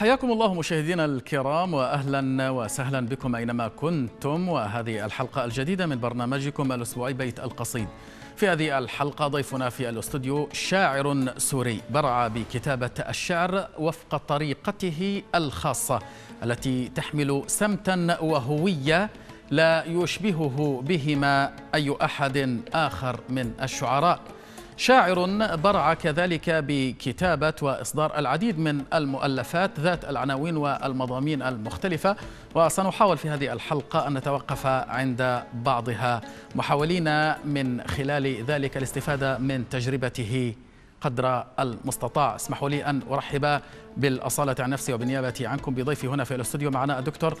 حياكم الله مشاهدينا الكرام واهلا وسهلا بكم اينما كنتم وهذه الحلقه الجديده من برنامجكم الاسبوعي بيت القصيد. في هذه الحلقه ضيفنا في الاستوديو شاعر سوري برع بكتابه الشعر وفق طريقته الخاصه التي تحمل سمتا وهويه لا يشبهه بهما اي احد اخر من الشعراء. شاعر برع كذلك بكتابة وإصدار العديد من المؤلفات ذات العناوين والمضامين المختلفة وسنحاول في هذه الحلقة أن نتوقف عند بعضها محاولين من خلال ذلك الاستفادة من تجربته قدر المستطاع اسمحوا لي أن أرحب بالأصالة عن نفسي وبالنيابة عنكم بضيفي هنا في الاستوديو معنا الدكتور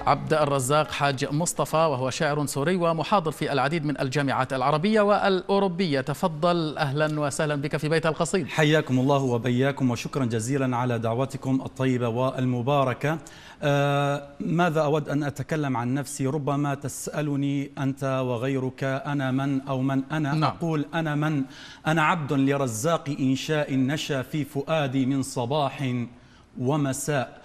عبد الرزاق حاج مصطفى وهو شاعر سوري ومحاضر في العديد من الجامعات العربية والأوروبية تفضل أهلا وسهلا بك في بيت القصيد حياكم الله وبياكم وشكرا جزيلا على دعوتكم الطيبة والمباركة آه ماذا أود أن أتكلم عن نفسي ربما تسألني أنت وغيرك أنا من أو من أنا نعم. أقول أنا من أنا عبد لرزاق إنشاء نشا في فؤادي من صباح ومساء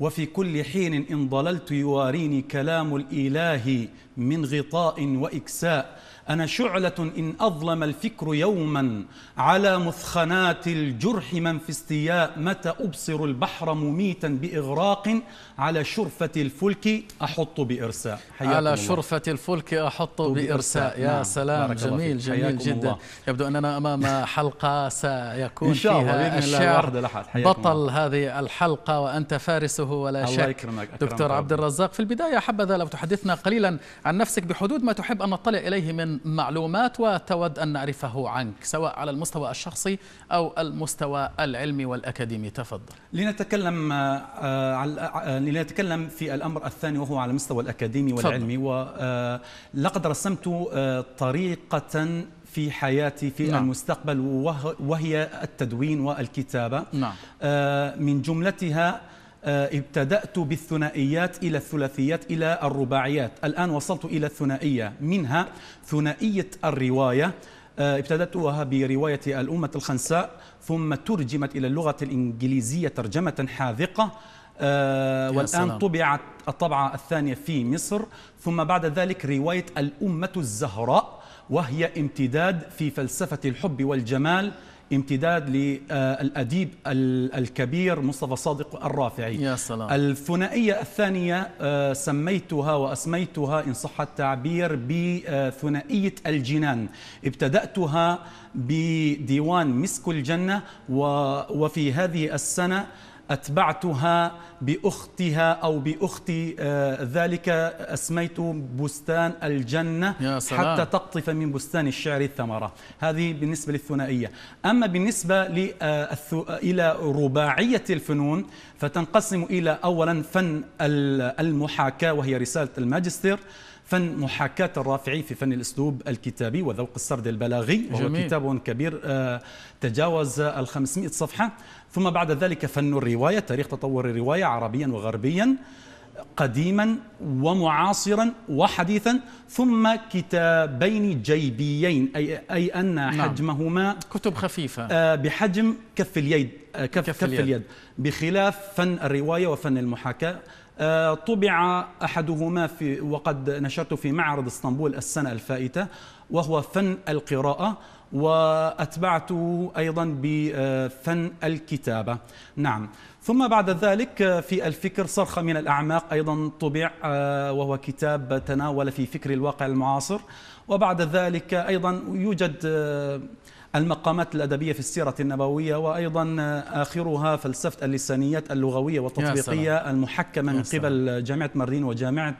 وفي كل حين إن ضللت يواريني كلام الإله من غطاء وإكساء أنا شعلة إن أظلم الفكر يوما على مثخنات الجرح من في استياء متى أبصر البحر مميتا بإغراق على شرفة الفلك أحط بإرساء على الله. شرفة الفلك أحط بإرساء يا نعم. سلام جميل جميل جدا الله. يبدو أننا أمام حلقة سيكون إن شاء الله فيها الشعر بطل الله. هذه الحلقة وأنت فارسه ولا الله شك يكرمك. دكتور عبد الرزاق في البداية حبذا لو تحدثنا قليلا عن نفسك بحدود ما تحب أن نطلع إليه من معلومات وتود أن نعرفه عنك سواء على المستوى الشخصي أو المستوى العلمي والأكاديمي تفضل لنتكلم آه، آه، لنتكلم في الأمر الثاني وهو على المستوى الأكاديمي والعلمي ولقد آه، رسمت طريقة في حياتي في نعم. المستقبل وهي التدوين والكتابة نعم. من جملتها آه، ابتدأت بالثنائيات إلى الثلاثيات إلى الرباعيات الآن وصلت إلى الثنائية منها ثنائية الرواية آه، ابتدأتها برواية الأمة الخنساء ثم ترجمت إلى اللغة الإنجليزية ترجمة حاذقة آه، والآن طبعت الطبعة الثانية في مصر ثم بعد ذلك رواية الأمة الزهراء وهي امتداد في فلسفة الحب والجمال امتداد للأديب الكبير مصطفى صادق الرافعي يا سلام. الثنائية الثانية آه، سميتها وأسميتها إن صح التعبير بثنائية الجنان ابتدأتها بديوان مسك الجنة وفي هذه السنة أتبعتها بأختها أو بأخت آه، ذلك أسميت بستان الجنة يا سلام. حتى تقطف من بستان الشعر الثمرة هذه بالنسبة للثنائية أما بالنسبة آه، إلى رباعية الفنون فتنقسم إلى أولا فن المحاكاة وهي رسالة الماجستير فن محاكاة الرافعي في فن الأسلوب الكتابي وذوق السرد البلاغي وهو جميل. كتاب كبير آه، تجاوز ال 500 صفحة ثم بعد ذلك فن الرواية تاريخ تطور الرواية عربيا وغربيا قديما ومعاصرا وحديثا ثم كتابين جيبيين أي, أي أن نعم. حجمهما كتب خفيفة آه، بحجم كف اليد آه، كف, كف, كف اليد. اليد بخلاف فن الرواية وفن المحاكاة آه، طبع أحدهما في وقد نشرته في معرض اسطنبول السنة الفائتة وهو فن القراءة وأتبعته أيضا بفن الكتابة نعم ثم بعد ذلك آه، في الفكر صرخة من الأعماق أيضا طبع آه، وهو كتاب تناول في فكر الواقع المعاصر وبعد ذلك أيضا يوجد المقامات الأدبية في السيرة النبوية وأيضا آخرها فلسفة اللسانيات اللغوية والتطبيقية المحكمة من قبل جامعة مارلين وجامعة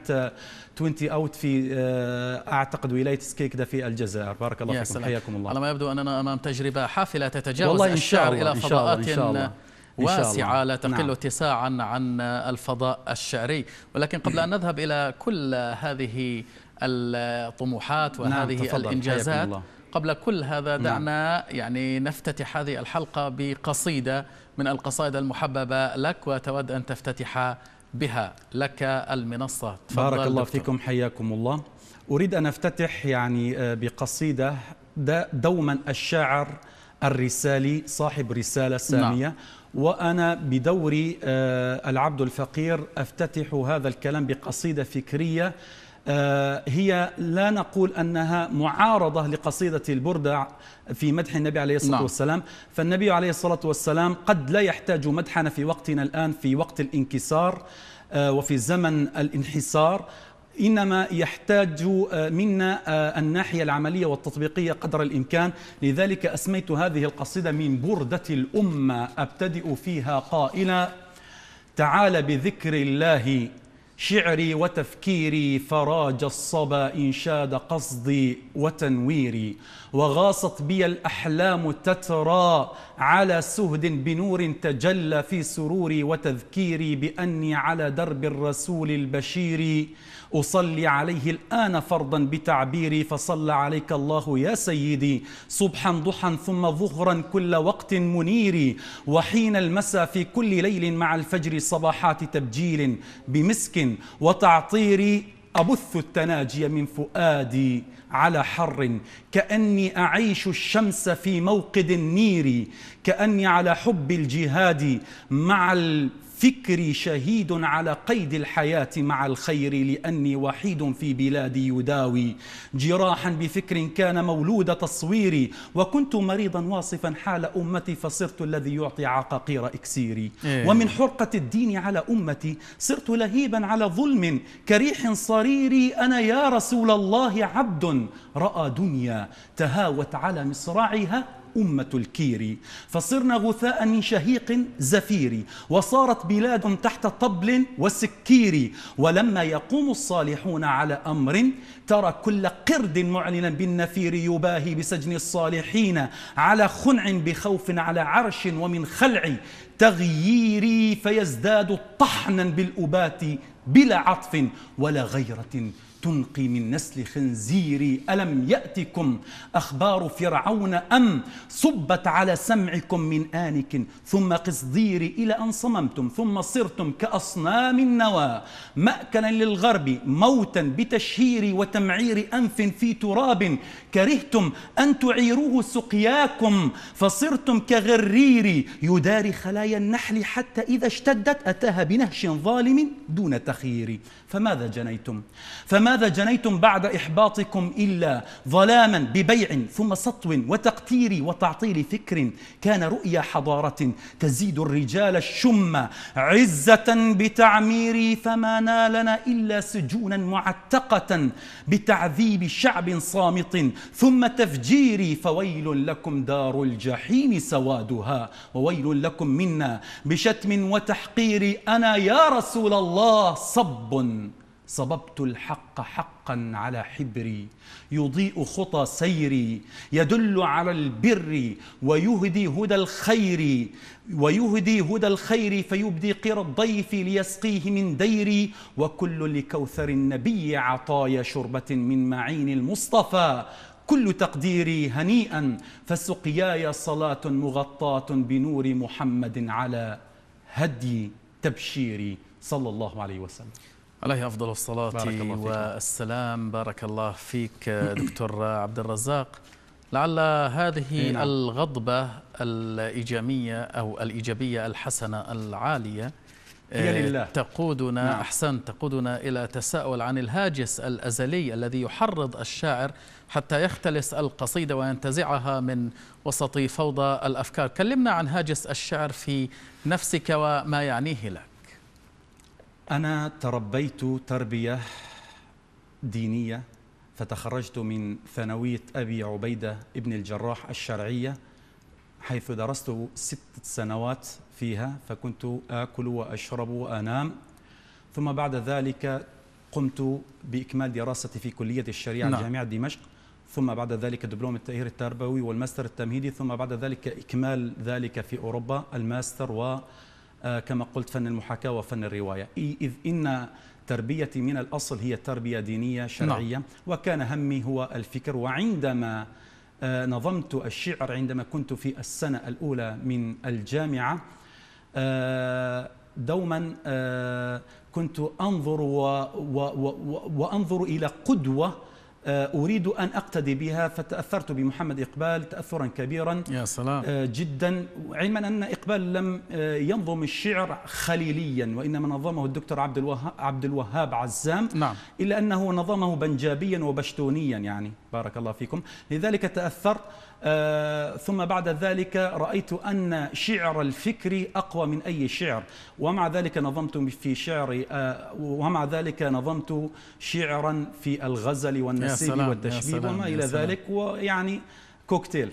20 أوت في آه، أعتقد ولاية سكيكدا في الجزائر بارك الله فيكم حياكم الله على ما يبدو أننا أمام تجربة حافلة تتجاوز والله إن شاء الله إلى فضاءات إن شاء الله. واسعة لا تقل نعم. اتساعا عن الفضاء الشعري ولكن قبل أن نذهب إلى كل هذه الطموحات نعم، وهذه نعم الإنجازات قبل كل هذا نعم. دعنا يعني نفتتح هذه الحلقة بقصيدة من القصائد المحببة لك وتود أن تفتتح بها لك المنصة بارك الله دكتور. فيكم حياكم الله أريد أن أفتتح يعني آه، بقصيدة دوما الشاعر الرسالي صاحب رسالة نعم. سامية نعم. وأنا بدوري آه، العبد الفقير أفتتح هذا الكلام بقصيدة فكرية آه، هي لا نقول أنها معارضة لقصيدة البردع في مدح النبي عليه الصلاة نعم. والسلام فالنبي عليه الصلاة والسلام قد لا يحتاج مدحنا في وقتنا الآن في وقت الانكسار آه، وفي زمن الانحسار إنما يحتاج آه، منا الناحية العملية والتطبيقية قدر الإمكان لذلك أسميت هذه القصيدة من بردة الأمة أبتدئ فيها قائلا تعال بذكر الله شعري وتفكيري فراج الصبا إن شاد قصدي وتنويري وغاصت بي الأحلام تترى على سهد بنور تجلى في سروري وتذكيري بأني على درب الرسول البشير أصلي عليه الآن فرضا بتعبيري فصلى عليك الله يا سيدي صبحا ضحا ثم ظهرا كل وقت منيري وحين المساء في كل ليل مع الفجر صباحات تبجيل بمسك وتعطيري أبث التناجي من فؤادي على حر كأني أعيش الشمس في موقد النير كأني على حب الجهاد مع فكري شهيد على قيد الحياة مع الخير لأني وحيد في بلادي يداوي جراحا بفكر كان مولود تصويري وكنت مريضا واصفا حال أمتي فصرت الذي يعطي عقاقير إكسيري إيه. ومن حرقة الدين على أمتي صرت لهيبا على ظلم كريح صريري أنا يا رسول الله عبد رأى دنيا تهاوت على مصراعها أمة الكيري فصرنا غثاء من شهيق زفيري وصارت بلاد تحت طبل وسكيري ولما يقوم الصالحون على أمر ترى كل قرد معلنا بالنفير يباهي بسجن الصالحين على خنع بخوف على عرش ومن خلع تغييري فيزداد طحنا بالأبات بلا عطف ولا غيرة تنقي من نسل خنزيري ألم يأتكم أخبار فرعون أم صبت على سمعكم من آنك ثم قصدير إلى أن صممتم ثم صرتم كأصنام النوى مأكلا للغرب موتا بتشهير وتمعير أنف في تراب كرهتم أن تعيروه سقياكم فصرتم كغرير يداري خلايا النحل حتى إذا اشتدت أتاها بنهش ظالم دون تخيير فماذا جنيتم فماذا جنيتم بعد إحباطكم إلا ظلاما ببيع ثم سطو وتقتير وتعطيل فكر كان رؤيا حضارة تزيد الرجال الشم عزة بتعميري فما نالنا إلا سجونا معتقة بتعذيب شعب صامت ثم تفجيري فويل لكم دار الجحيم سوادها وويل لكم منا بشتم وتحقير أنا يا رسول الله صب صببت الحق حقا على حبري يضيء خطى سيري يدل على البر ويهدي هدى الخير ويهدي هدى الخير فيبدي قرى الضيف ليسقيه من ديري وكل لكوثر النبي عطايا شربة من معين المصطفى كل تقديري هنيئا فسقياي صلاة مغطاة بنور محمد على هدي تبشيري صلى الله عليه وسلم عليه أفضل الصلاة بارك الله والسلام بارك الله فيك آه، دكتور عبد الرزاق لعل هذه نعم. الغضبة الإيجابية أو الإيجابية الحسنة العالية آه، هي لله. تقودنا نعم. أحسن تقودنا إلى تساؤل عن الهاجس الأزلي الذي يحرض الشاعر حتى يختلس القصيدة وينتزعها من وسط فوضى الأفكار كلمنا عن هاجس الشعر في نفسك وما يعنيه لك أنا تربيت تربية دينية فتخرجت من ثانوية أبي عبيدة ابن الجراح الشرعية حيث درست ست سنوات فيها فكنت آكل وأشرب وأنام ثم بعد ذلك قمت بإكمال دراستي في كلية الشريعة نعم. جامعة دمشق ثم بعد ذلك دبلوم التأهيل التربوي والماستر التمهيدي ثم بعد ذلك إكمال ذلك في أوروبا الماستر و آه، كما قلت فن المحاكاة وفن الرواية إذ إن تربيتي من الأصل هي تربية دينية شرعية نعم. وكان همي هو الفكر وعندما آه، نظمت الشعر عندما كنت في السنة الأولى من الجامعة آه، دوما كنت أنظر و و و وأنظر إلى قدوة آه، أريد أن أقتدي بها فتأثرت بمحمد إقبال تأثرا كبيرا يا سلام. آه، جدا علما أن إقبال لم آه، ينظم الشعر خليليا وإنما نظمه الدكتور عبد الوهاب, عبد الوهاب عزام نعم. إلا أنه نظمه بنجابيا وبشتونيا يعني بارك الله فيكم لذلك تأثرت آه، ثم بعد ذلك رأيت أن شعر الفكر أقوى من أي شعر ومع ذلك نظمت في شعري آه، ومع ذلك نظمت شعرا في الغزل والنسيب والتشبيب وما إلى ذلك ويعني كوكتيل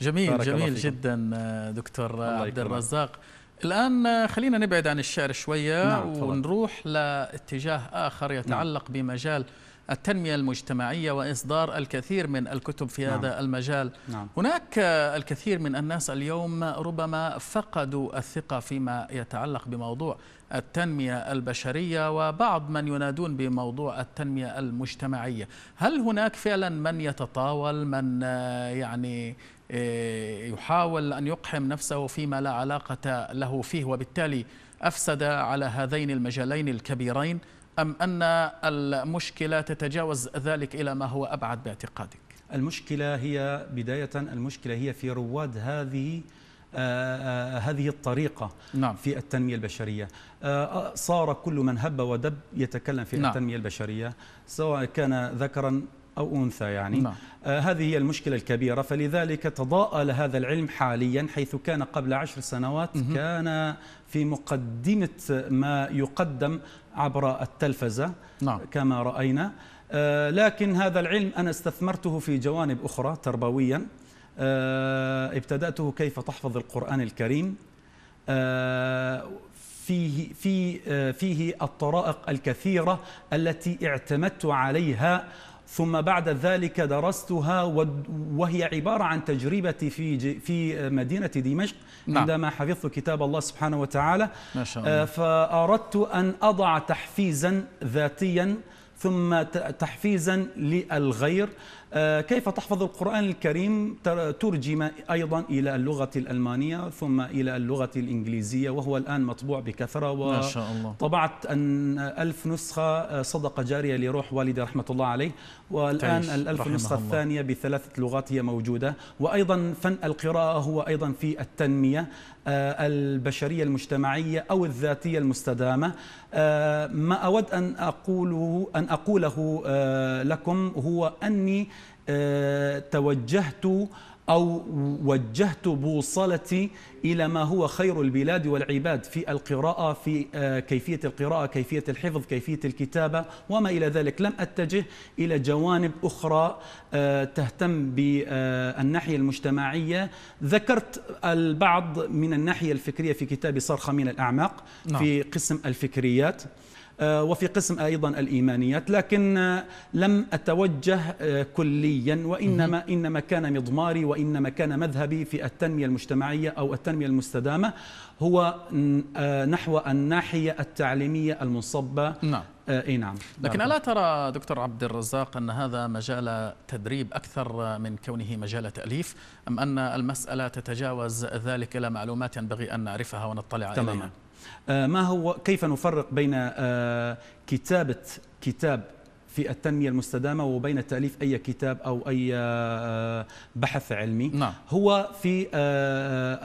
جميل جميل جدا آه، دكتور عبد الرزاق الآن خلينا نبعد عن الشعر شوية نعم ونروح لاتجاه آخر يتعلق نعم. بمجال التنمية المجتمعية وإصدار الكثير من الكتب في نعم. هذا المجال نعم. هناك الكثير من الناس اليوم ربما فقدوا الثقة فيما يتعلق بموضوع التنمية البشرية وبعض من ينادون بموضوع التنمية المجتمعية هل هناك فعلا من يتطاول من آه، يعني آه، يحاول أن يقحم نفسه فيما لا علاقة له فيه وبالتالي أفسد على هذين المجالين الكبيرين أم أن المشكلة تتجاوز ذلك إلى ما هو أبعد باعتقادك المشكلة هي بداية المشكلة هي في رواد هذه آه، آه، هذه الطريقة نعم. في التنمية البشرية آه، صار كل من هب ودب يتكلم في نعم. التنمية البشرية سواء كان ذكرا أو أنثى يعني نعم. آه، هذه هي المشكلة الكبيرة فلذلك تضاءل هذا العلم حاليا حيث كان قبل عشر سنوات كان في مقدمة ما يقدم عبر التلفزة نعم. كما رأينا آه، لكن هذا العلم أنا استثمرته في جوانب أخرى تربويا آه، ابتدأته كيف تحفظ القرآن الكريم فيه في فيه الطرائق الكثيرة التي اعتمدت عليها ثم بعد ذلك درستها وهي عبارة عن تجربتي في في مدينة دمشق نعم. عندما حفظت كتاب الله سبحانه وتعالى آه، فأردت أن أضع تحفيزا ذاتيا ثم تحفيزا للغير آه، كيف تحفظ القرآن الكريم ترجم أيضا إلى اللغة الألمانية ثم إلى اللغة الإنجليزية وهو الآن مطبوع بكثرة ما شاء الله أن ألف نسخة صدقة جارية لروح والدي رحمة الله عليه والآن الألف نسخة الله. الثانية بثلاثة لغات هي موجودة وأيضا فن القراءة هو أيضا في التنمية آه، البشرية المجتمعية أو الذاتية المستدامة آه، ما أود أن أقوله أن أقوله لكم هو أني توجهت أو وجهت بوصلتي إلى ما هو خير البلاد والعباد في القراءة في آه، كيفية القراءة كيفية الحفظ كيفية الكتابة وما إلى ذلك لم أتجه إلى جوانب أخرى آه، تهتم بالناحية المجتمعية ذكرت البعض من الناحية الفكرية في كتاب صرخة من الأعماق نعم. في قسم الفكريات آه، وفي قسم أيضا الإيمانيات لكن آه، لم أتوجه آه، كليا وإنما إنما كان مضماري وإنما كان مذهبي في التنمية المجتمعية أو التنمية المستدامة هو نحو الناحية التعليمية المنصبة نعم اي نعم لكن نعم. الا ترى دكتور عبد الرزاق ان هذا مجال تدريب اكثر من كونه مجال تاليف ام ان المساله تتجاوز ذلك الى معلومات ينبغي ان نعرفها ونطلع تماما. عليها آه، ما هو كيف نفرق بين آه، كتابة كتاب في التنمية المستدامة وبين تأليف أي كتاب أو أي آه، بحث علمي نعم. هو في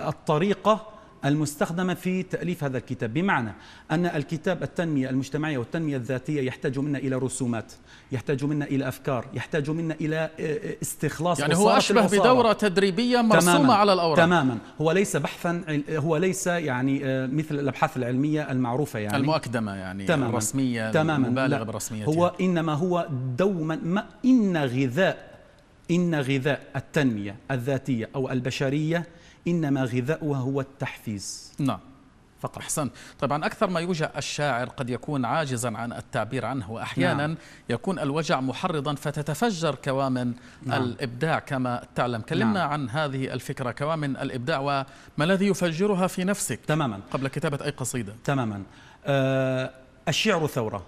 الطريقة المستخدمة في تأليف هذا الكتاب بمعنى أن الكتاب التنمية المجتمعية والتنمية الذاتية يحتاج منا إلى رسومات يحتاج منا إلى أفكار يحتاج منا إلى آه، استخلاص يعني هو أشبه الأصارة. بدورة تدريبية مرسومة تماماً على الأوراق تماما هو ليس بحثا هو ليس يعني آه، مثل الأبحاث العلمية المعروفة يعني المؤكدمة يعني تماماً الرسمية تماما المبالغ برسميتها هو يعني. إنما هو دوما ما إن غذاء إن غذاء التنمية الذاتية أو البشرية إنما غذاؤها هو التحفيز نعم فقط أحسن طبعا أكثر ما يوجع الشاعر قد يكون عاجزا عن التعبير عنه وأحيانا نعم. يكون الوجع محرضا فتتفجر كوامن نعم. الإبداع كما تعلم كلمنا نعم. عن هذه الفكرة كوامن الإبداع وما الذي يفجرها في نفسك تماما قبل كتابة أي قصيدة تماما أه الشعر ثورة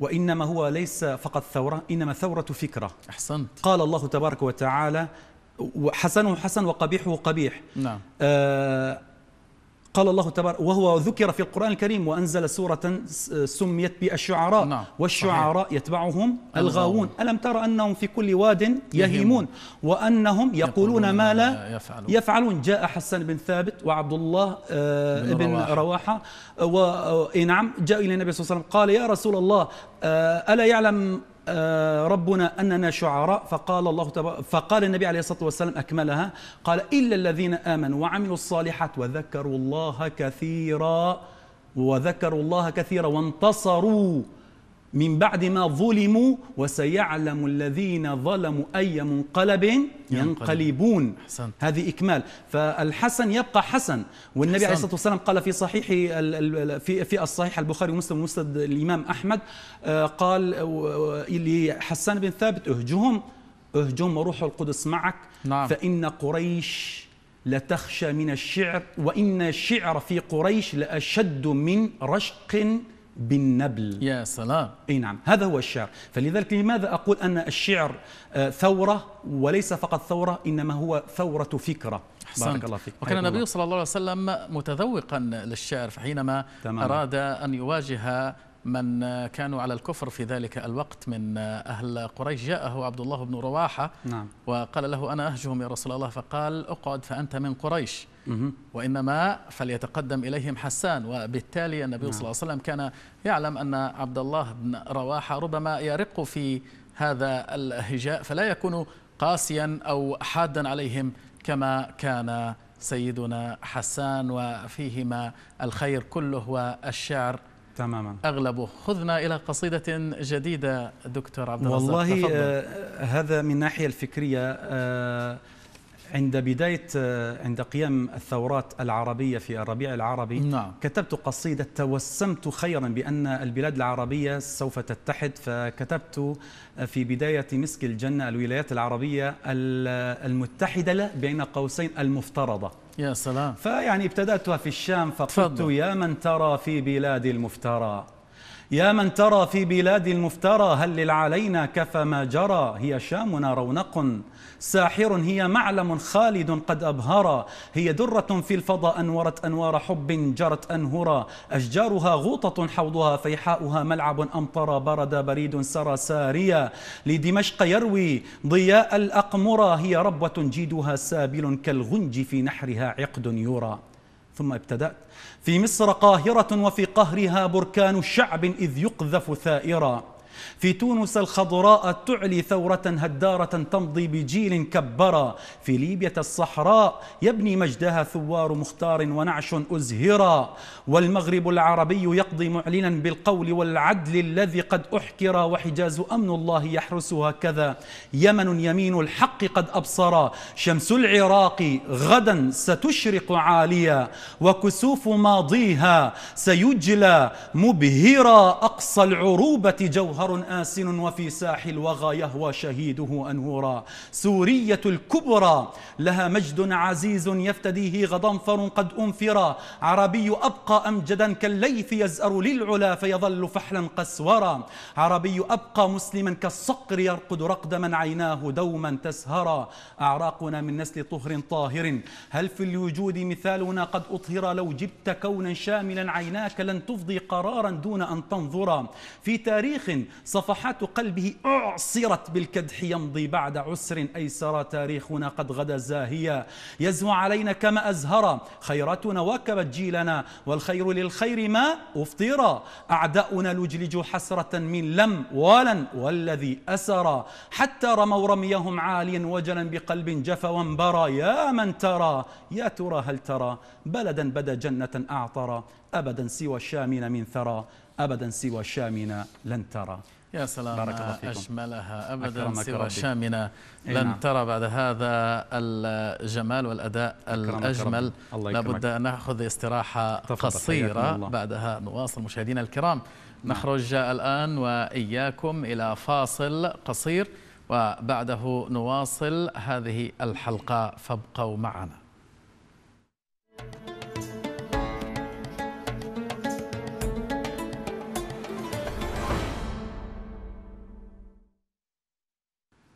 وإنما هو ليس فقط ثورة إنما ثورة فكرة أحسنت قال الله تبارك وتعالى حسنه حسن وقبيحه قبيح نعم آه قال الله تبارك وهو ذكر في القرآن الكريم وأنزل سورة سميت بالشعراء نعم والشعراء صحيح. يتبعهم الغاوون ألم ترى أنهم في كل واد يهيمون وأنهم يقولون ما لا يفعلون, يفعلون جاء حسن بن ثابت وعبد الله آه بن, رواحة و... آه، إيه، نعم جاء إلى النبي صلى الله عليه وسلم قال يا رسول الله آه ألا يعلم آه، ربنا أننا شعراء فقال الله فقال النبي عليه الصلاة والسلام أكملها قال إلا الذين آمنوا وعملوا الصالحات وذكروا الله كثيرا وذكروا الله كثيرا وانتصروا من بعد ما ظلموا وسيعلم الذين ظلموا أي منقلب ينقلبون حسن. هذه إكمال فالحسن يبقى حسن والنبي حسن. عليه الصلاة والسلام قال في صحيح في الصحيح البخاري ومسلم ومسند الإمام أحمد آه، قال آه، لحسان بن ثابت اهجهم اهجهم وروح القدس معك نعم. فإن قريش لتخشى من الشعر وإن الشعر في قريش لأشد من رشق بالنبل يا سلام اي نعم هذا هو الشعر فلذلك لماذا اقول ان الشعر آه، ثوره وليس فقط ثوره انما هو ثوره فكره أحسنت. بارك الله فيك وكان النبي صلى الله عليه وسلم متذوقا للشعر فحينما تمام. اراد ان يواجه من آه، كانوا على الكفر في ذلك الوقت من آه، أهل قريش جاءه عبد الله بن رواحة نعم. وقال له أنا أهجهم يا رسول الله فقال اقعد فأنت من قريش وإنما فليتقدم إليهم حسان وبالتالي النبي نعم. صلى الله عليه وسلم كان يعلم أن عبد الله بن رواحة ربما يرق في هذا الهجاء فلا يكون قاسيا أو حادا عليهم كما كان سيدنا حسان وفيهما الخير كله والشعر تماما أغلبه خذنا إلى قصيدة جديدة دكتور عبد الرزاق والله آه هذا من ناحية الفكرية آه عند بداية آه، عند قيام الثورات العربية في الربيع العربي نعم. كتبت قصيدة توسمت خيرا بأن البلاد العربية سوف تتحد فكتبت آه، في بداية مسك الجنة الولايات العربية المتحدة بين قوسين المفترضة يا سلام فيعني ابتدأتها في الشام فقلت يا من ترى في بلاد المفترى يا من ترى في بلاد المفترى هل للعلينا كفى ما جرى هي شامنا رونق ساحر هي معلم خالد قد أبهرا هي درة في الفضاء أنورت أنوار حب جرت أنهرا أشجارها غوطة حوضها فيحاؤها ملعب أمطرا برد بريد سرى ساريا لدمشق يروي ضياء الأقمرة هي ربوة جيدها سابل كالغنج في نحرها عقد يرى ثم ابتدأت في مصر قاهرة وفي قهرها بركان شعب إذ يقذف ثائرا في تونس الخضراء تعلي ثورة هدارة تمضي بجيل كبرا في ليبيا الصحراء يبني مجدها ثوار مختار ونعش أزهرا والمغرب العربي يقضي معلنا بالقول والعدل الذي قد أحكرا وحجاز أمن الله يحرسها كذا يمن يمين الحق قد أبصرا شمس العراق غدا ستشرق عاليا وكسوف ماضيها سيجلى مبهرا أقصى العروبة جوهر آسن وفي ساح الوغى يهوى شهيده أنهورا سورية الكبرى لها مجد عزيز يفتديه غضنفر قد أنفرا عربي أبقى أمجدا كالليث يزأر للعلا فيظل فحلا قسورا عربي أبقى مسلما كالصقر يرقد رقد من عيناه دوما تسهرا أعراقنا من نسل طهر طاهر هل في الوجود مثالنا قد أطهر لو جبت كونا شاملا عيناك لن تفضي قرارا دون أن تنظرا في تاريخ صف صفحات قلبه أعصرت بالكدح يمضي بعد عسر أيسر تاريخنا قد غدا زاهيا يزهو علينا كما أزهر خيرتنا وكبت جيلنا والخير للخير ما أفطر أعداؤنا لجلجوا حسرة من لم ولن والذي أسرى حتى رموا رميهم عاليا وجلا بقلب جفا وانبرى يا من ترى يا ترى هل ترى بلدا بدا جنة أعطرى أبدا سوى الشامين من ثرى أبدا سوى الشامين لن ترى يا سلام بارك الله فيكم. أشملها أبدا سوى شامنة شامنا لن نعم. ترى بعد هذا الجمال والأداء الأجمل لابد أن نأخذ استراحة قصيرة بعدها نواصل مشاهدينا الكرام نعم. نخرج الآن وإياكم إلى فاصل قصير وبعده نواصل هذه الحلقة فابقوا معنا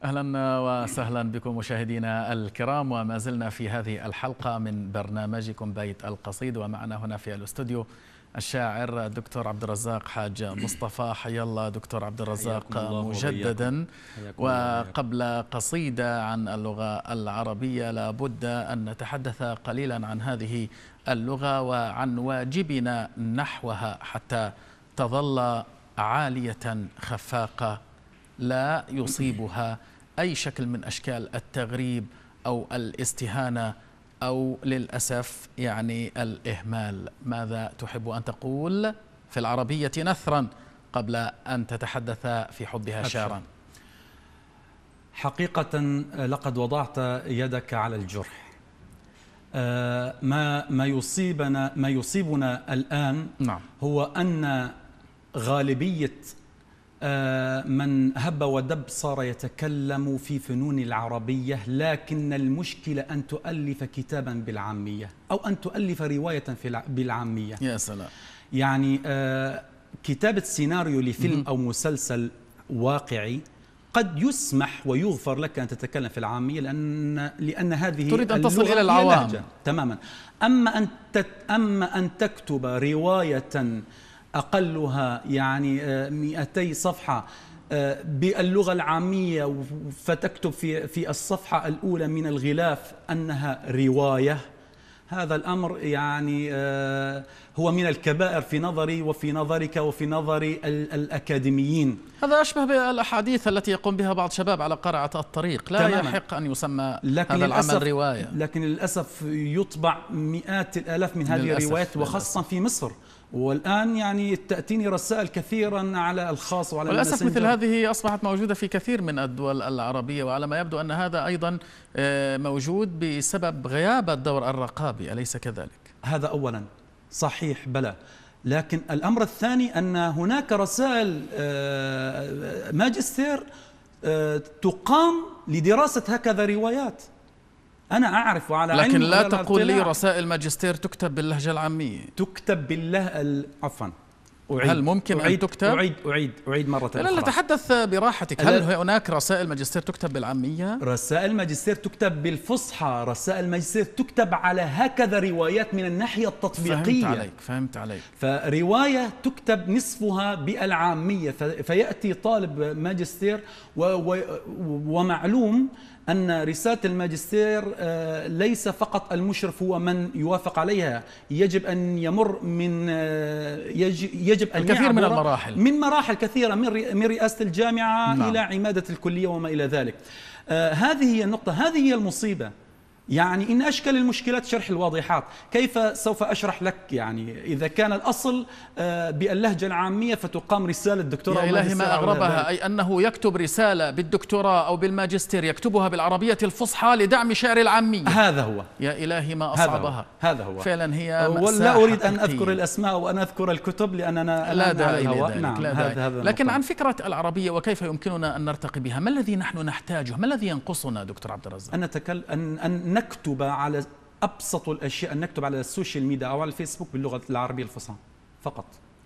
أهلا وسهلا بكم مشاهدينا الكرام وما زلنا في هذه الحلقة من برنامجكم بيت القصيد ومعنا هنا في الاستوديو الشاعر دكتور عبد الرزاق حاج مصطفى حي الله دكتور عبد الرزاق مجددا وقبل قصيدة عن اللغة العربية لابد أن نتحدث قليلا عن هذه اللغة وعن واجبنا نحوها حتى تظل عالية خفاقة لا يصيبها أي شكل من أشكال التغريب أو الاستهانة أو للأسف يعني الإهمال ماذا تحب أن تقول في العربية نثرا قبل أن تتحدث في حبها شعرا حقيقة لقد وضعت يدك على الجرح آه، ما ما يصيبنا ما يصيبنا الآن نعم. هو أن غالبية آه، من هب ودب صار يتكلم في فنون العربية لكن المشكلة أن تؤلف كتابا بالعامية أو أن تؤلف رواية في بالعامية يا سلام يعني آه، كتابة سيناريو لفيلم أو مسلسل واقعي قد يسمح ويغفر لك أن تتكلم في العامية لأن لأن هذه تريد أن تصل إلى العوام تماما أما أن أما أن تكتب رواية أقلها يعني 200 آه، صفحة آه، باللغة العامية فتكتب في في الصفحة الأولى من الغلاف أنها رواية هذا الأمر يعني آه، هو من الكبائر في نظري وفي نظرك وفي نظر الأكاديميين هذا أشبه بالأحاديث التي يقوم بها بعض شباب على قرعة الطريق لا تماما. يحق أن يسمى لكن هذا العمل رواية لكن للأسف يطبع مئات الآلاف من هذه الروايات وخاصة في مصر والآن يعني تأتيني رسائل كثيرا على الخاص وعلى وللأسف مثل هذه أصبحت موجودة في كثير من الدول العربية وعلى ما يبدو أن هذا أيضا آه، موجود بسبب غياب الدور الرقابي أليس كذلك؟ هذا أولا صحيح بلى لكن الأمر الثاني أن هناك رسائل آه، آه، ماجستير تقام لدراسة هكذا روايات أنا أعرف وعلى لكن علم لا تقول لي رسائل ماجستير تكتب باللهجة العامية تكتب بالله عفوا أعيد هل ممكن أعيد أن تكتب؟ أعيد أعيد أعيد مرة أخرى لا لا تحدث براحتك هل هناك رسائل ماجستير تكتب بالعامية؟ رسائل ماجستير تكتب بالفصحى رسائل ماجستير تكتب على هكذا روايات من الناحية التطبيقية فهمت عليك فهمت عليك فرواية تكتب نصفها بالعامية فيأتي طالب ماجستير و و ومعلوم أن رسالة الماجستير آه، ليس فقط المشرف هو من يوافق عليها يجب أن يمر من آه، يجب أن الكثير من المراحل من مراحل كثيرة من رئاسة الجامعة نعم. إلى عمادة الكلية وما إلى ذلك آه، هذه هي النقطة هذه هي المصيبة يعني إن أشكل المشكلات شرح الواضحات كيف سوف أشرح لك يعني إذا كان الأصل آه، باللهجة العامية فتقام رسالة الدكتورة يا إلهي ما أغربها أي أنه يكتب رسالة بالدكتوراه أو بالماجستير يكتبها بالعربية الفصحى لدعم شعر العامية هذا هو يا إلهي ما أصعبها هذا هو, هذا هو. فعلا هي آه، ولا أريد أن أذكر الأسماء وأن أذكر الكتب لأننا لا داعي نعم لا لكن عن فكرة العربية وكيف يمكننا أن نرتقي بها ما الذي نحن نحتاجه ما الذي ينقصنا دكتور عبد الرزاق أن, أن نكتب على ابسط الاشياء ان نكتب على السوشيال ميديا او على الفيسبوك باللغه العربيه الفصحى فقط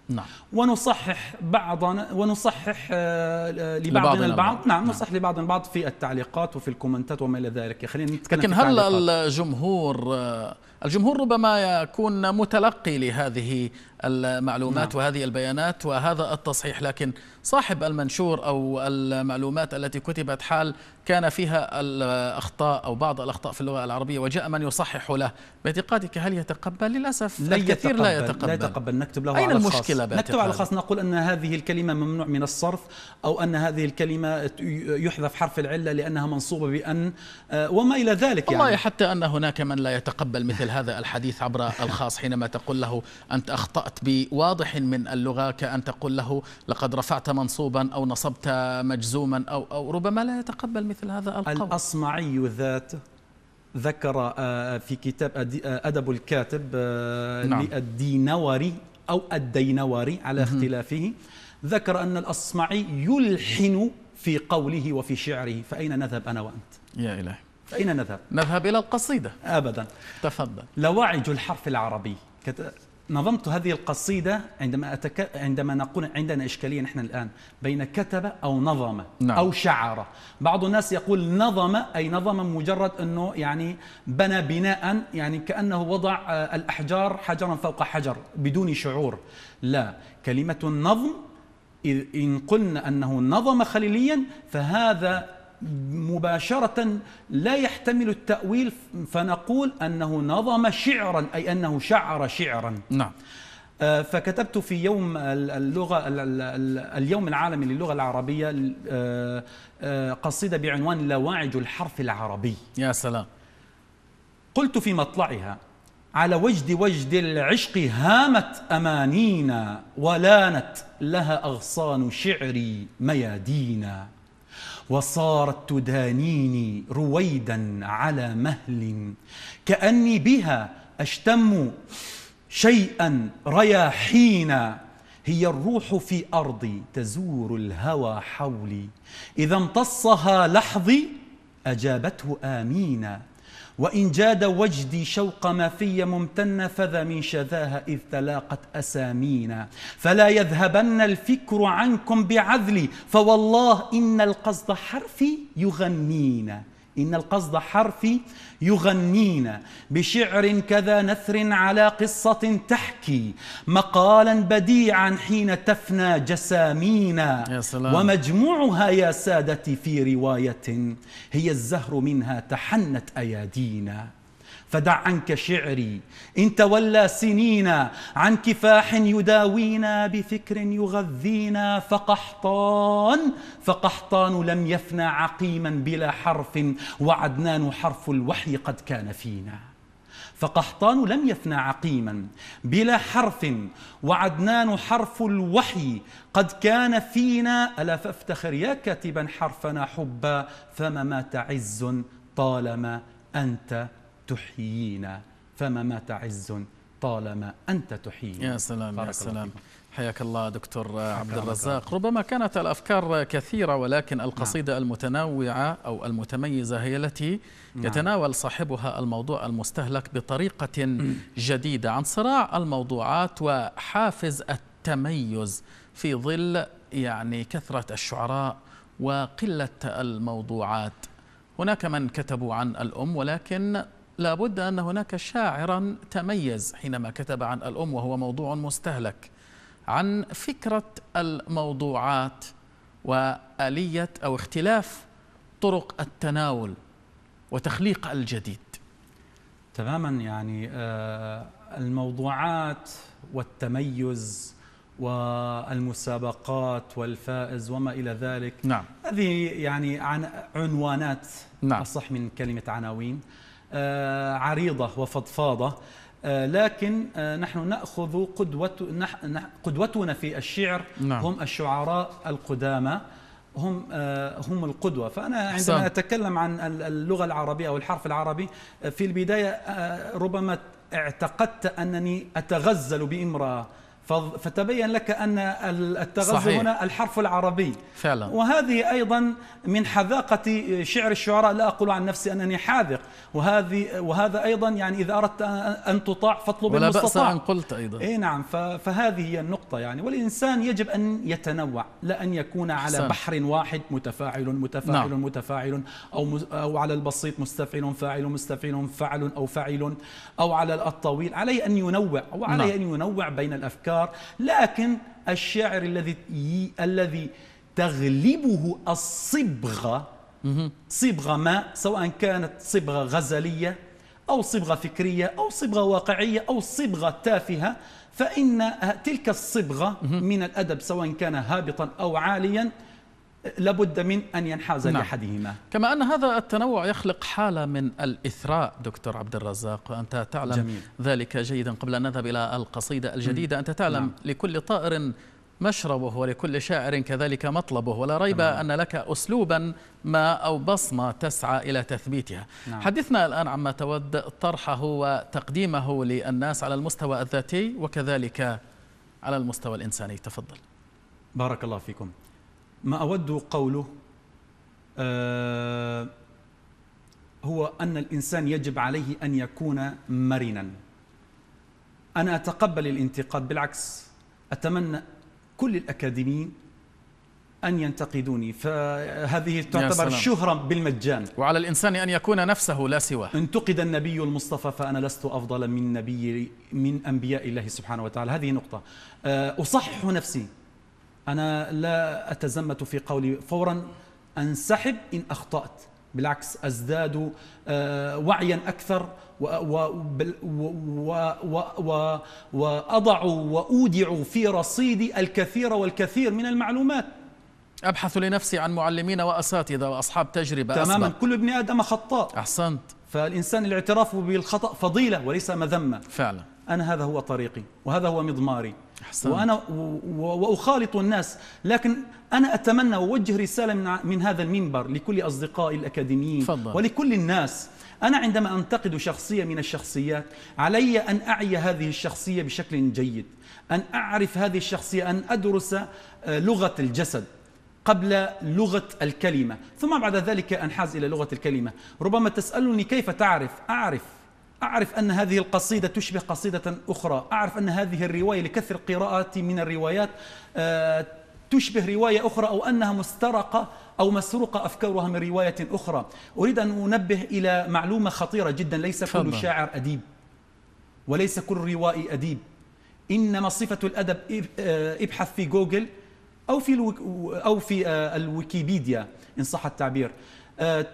نعم ونصحح بعضنا ونصحح آه، لبعضنا البعض نعم, نعم نصحح لبعضنا البعض في التعليقات وفي الكومنتات وما الى ذلك خلينا نتكلم لكن هل الجمهور آه، الجمهور ربما يكون متلقي لهذه المعلومات نعم. وهذه البيانات وهذا التصحيح لكن صاحب المنشور أو المعلومات التي كتبت حال كان فيها الأخطاء أو بعض الأخطاء في اللغة العربية وجاء من يصحح له باعتقادك هل يتقبل للأسف لا الكثير يتقبل. لا يتقبل لا يتقبل نكتب له أين على المشكلة الخاص نكتب على الخاص نقول أن هذه الكلمة ممنوع من الصرف أو أن هذه الكلمة يحذف حرف العلة لأنها منصوبة بأن وما إلى ذلك والله يعني. حتى أن هناك من لا يتقبل مثل هذا الحديث عبر الخاص حينما تقول له أنت أخطأت وقت بواضح من اللغة كأن تقول له لقد رفعت منصوبا أو نصبت مجزوما أو, أو ربما لا يتقبل مثل هذا القول الأصمعي ذات ذكر آه، في كتاب آه، أدب الكاتب آه، نعم. للدينوري أو الدينوري على اختلافه ذكر أن الأصمعي يلحن في قوله وفي شعره فأين نذهب أنا وأنت يا إلهي فأين نذهب؟ نذهب إلى القصيدة أبدا تفضل لواعج الحرف العربي نظمت هذه القصيدة عندما أتك... عندما نقول عندنا إشكالية نحن الآن بين كتب أو نظم نعم. أو شعر بعض الناس يقول نظم أي نظم مجرد أنه يعني بنى بناء يعني كأنه وضع آه، الأحجار حجرا فوق حجر بدون شعور لا كلمة النظم إن قلنا أنه نظم خليليا فهذا مباشرة لا يحتمل التأويل فنقول أنه نظم شعرا أي أنه شعر شعرا نعم آه، فكتبت في يوم اللغة اليوم العالمي للغة العربية آه، آه، قصيدة بعنوان لواعج الحرف العربي يا سلام قلت في مطلعها على وجد وجد العشق هامت أمانينا ولانت لها أغصان شعري ميادينا وصارت تدانيني رويدا على مهل كأني بها أشتم شيئا رياحينا هي الروح في أرضي تزور الهوى حولي إذا امتصها لحظي أجابته آمينا وإن جاد وجدي شوق ما في ممتن فذا من شذاها إذ تلاقت أسامينا فلا يذهبن الفكر عنكم بعذلي فوالله إن القصد حرفي يغنينا إن القصد حرفي يغنين بشعر كذا نثر على قصة تحكي مقالا بديعا حين تفنى جسامينا ومجموعها يا سادتي في رواية هي الزهر منها تحنت أيادينا فدع عنك شعري إن تولى سنينا عن كفاح يداوينا بفكر يغذينا فقحطان فقحطان لم يفنى عقيما بلا حرف وعدنان حرف الوحي قد كان فينا فقحطان لم يفنى عقيما بلا حرف وعدنان حرف الوحي قد كان فينا ألا فافتخر يا كاتبا حرفنا حبا فما مات عز طالما أنت تحيينا فما مات عز طالما أنت تحيينا يا سلام يا سلام حياك الله دكتور عبد الرزاق ربما كانت الأفكار كثيرة ولكن نعم. القصيدة نعم. المتنوعة أو المتميزة هي التي نعم. يتناول صاحبها الموضوع المستهلك بطريقة جديدة عن صراع الموضوعات وحافز التميز في ظل يعني كثرة الشعراء وقلة الموضوعات هناك من كتبوا عن الأم ولكن لابد أن هناك شاعرا تميز حينما كتب عن الأم وهو موضوع مستهلك عن فكرة الموضوعات وآلية أو اختلاف طرق التناول وتخليق الجديد تماما يعني آه، الموضوعات والتميز والمسابقات والفائز وما إلى ذلك نعم هذه يعني عن عنوانات نعم. أصح من كلمة عناوين آه، عريضة وفضفاضة آه، لكن آه، نحن نأخذ قدوتنا في الشعر نعم. هم الشعراء القدامى هم هم القدوة فأنا عندما أتكلم عن اللغة العربية أو الحرف العربي في البداية ربما اعتقدت أنني أتغزل بامرأة فتبين لك أن التغزل صحيح. هنا الحرف العربي فعلا. وهذه أيضا من حذاقة شعر الشعراء لا أقول عن نفسي أنني حاذق وهذه وهذا أيضا يعني إذا أردت أن تطاع فاطلب ولا المستطاع ولا بأس أن قلت أيضا إيه نعم فهذه هي النقطة يعني والإنسان يجب أن يتنوع لا أن يكون على سن. بحر واحد متفاعل متفاعل نعم. متفاعل أو, أو على البسيط مستفعل فاعل مستفعل فعل أو فاعل أو على الطويل عليه أن ينوع وعليه نعم. أن ينوع بين الأفكار الافكار لكن الشاعر الذي الذي تغلبه الصبغه صبغه ما سواء كانت صبغه غزليه او صبغه فكريه او صبغه واقعيه او صبغه تافهه فان تلك الصبغه من الادب سواء كان هابطا او عاليا لابد من أن ينحاز نعم. لأحدهما كما أن هذا التنوع يخلق حالة من الإثراء دكتور عبد الرزاق وأنت تعلم جميل. ذلك جيدا قبل أن نذهب إلى القصيدة الجديدة أنت تعلم نعم. لكل طائر مشربه ولكل شاعر كذلك مطلبه ولا ريب أن لك أسلوبا ما أو بصمة تسعى إلى تثبيتها نعم. حدثنا الآن عما تود طرحه وتقديمه للناس على المستوى الذاتي وكذلك على المستوى الإنساني تفضل بارك الله فيكم ما أود قوله آه هو أن الإنسان يجب عليه أن يكون مرنا أنا أتقبل الانتقاد بالعكس أتمنى كل الأكاديميين أن ينتقدوني فهذه تعتبر شهرة بالمجان وعلى الإنسان أن يكون نفسه لا سواه انتقد النبي المصطفى فأنا لست أفضل من نبي من أنبياء الله سبحانه وتعالى هذه نقطة آه، أصحح نفسي أنا لا أتزمت في قولي فورا أنسحب إن أخطأت بالعكس أزداد آه، وعيا أكثر وأضع وأودع في رصيدي الكثير والكثير من المعلومات أبحث لنفسي عن معلمين وأساتذة وأصحاب تجربة تماما أسبق. كل ابن آدم خطاء أحسنت فالإنسان الاعتراف بالخطأ فضيلة وليس مذمة فعلا أنا هذا هو طريقي وهذا هو مضماري حسن. وأنا وأخالط الناس لكن أنا أتمنى وأوجه رسالة من, من هذا المنبر لكل أصدقائي الأكاديميين فضل. ولكل الناس أنا عندما أنتقد شخصية من الشخصيات علي أن أعي هذه الشخصية بشكل جيد أن أعرف هذه الشخصية أن أدرس آه، لغة الجسد قبل لغة الكلمة ثم بعد ذلك أنحاز إلى لغة الكلمة ربما تسألني كيف تعرف أعرف أعرف أن هذه القصيدة تشبه قصيدة أخرى أعرف أن هذه الرواية لكثر قراءتي من الروايات آه، تشبه رواية أخرى أو أنها مسترقة أو مسروقة أفكارها من رواية أخرى أريد أن أنبه إلى معلومة خطيرة جدا ليس كل شاعر أديب وليس كل روائي أديب إنما صفة الأدب آه، ابحث في جوجل أو في أو في آه، الويكيبيديا إن صح التعبير